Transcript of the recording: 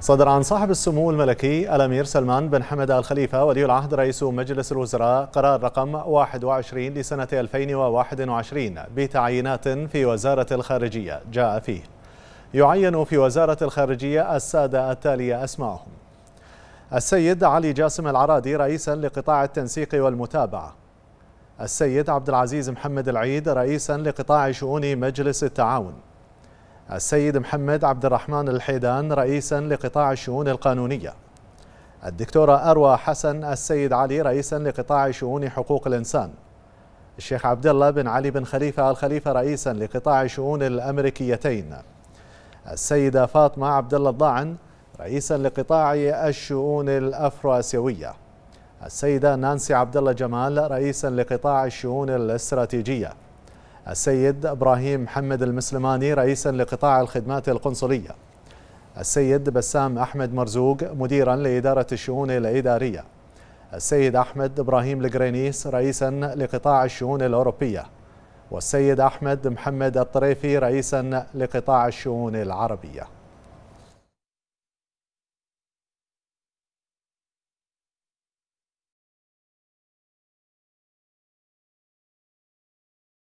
صدر عن صاحب السمو الملكي الأمير سلمان بن حمد آل خليفة ولي العهد رئيس مجلس الوزراء قرار رقم 21 لسنة 2021 بتعيينات في وزارة الخارجية جاء فيه يعين في وزارة الخارجية السادة التالية أسماءهم السيد علي جاسم العرادي رئيسا لقطاع التنسيق والمتابعة السيد عبد العزيز محمد العيد رئيسا لقطاع شؤون مجلس التعاون السيد محمد عبد الرحمن الحيدان رئيسا لقطاع الشؤون القانونية الدكتورة أروى حسن السيد علي رئيسا لقطاع شؤون حقوق الإنسان الشيخ عبد الله بن علي بن خليفة الخليفة رئيسا لقطاع شؤون الأمريكيتين السيدة فاطمة عبد الله الضاعن رئيسا لقطاع الشؤون الأفرو آسيوية السيدة نانسي عبد الله جمال رئيسا لقطاع الشؤون الاستراتيجية السيد إبراهيم محمد المسلماني رئيسا لقطاع الخدمات القنصلية السيد بسام أحمد مرزوق مديرا لإدارة الشؤون الإدارية السيد أحمد إبراهيم القرينيس رئيسا لقطاع الشؤون الأوروبية والسيد أحمد محمد الطريفي رئيسا لقطاع الشؤون العربية